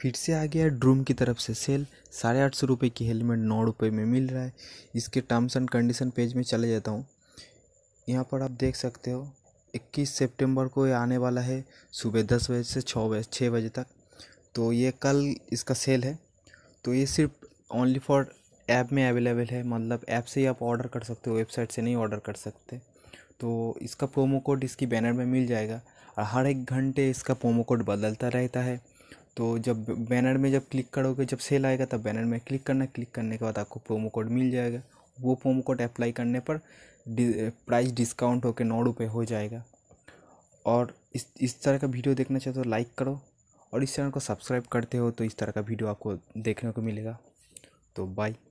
फिर से आ गया ड्रूम की तरफ से सेल साढ़े आठ सौ रुपये की हेलमेट नौ रुपये में मिल रहा है इसके टर्म्स एंड कंडीशन पेज में चले जाता हूँ यहाँ पर आप देख सकते हो 21 सितंबर को ये आने वाला है सुबह दस बजे से छः बजे छः बजे तक तो ये कल इसका सेल है तो ये सिर्फ ओनली फॉर ऐप में अवेलेबल है मतलब ऐप से ही आप ऑर्डर कर सकते हो वेबसाइट से नहीं ऑर्डर कर सकते तो इसका प्रोमो कोड इसकी बैनर में मिल जाएगा और हर एक घंटे इसका प्रोमो कोड बदलता रहता है तो जब बैनर में जब क्लिक करोगे जब सेल आएगा तब बैनर में क्लिक करना क्लिक करने के बाद आपको प्रोमो कोड मिल जाएगा वो प्रोमो कोड अप्लाई करने पर प्राइस डिस्काउंट होकर नौ रुपये हो जाएगा और इस इस तरह का वीडियो देखना चाहते हो तो लाइक करो और इस चैनल को सब्सक्राइब करते हो तो इस तरह का वीडियो आपको देखने को मिलेगा तो बाय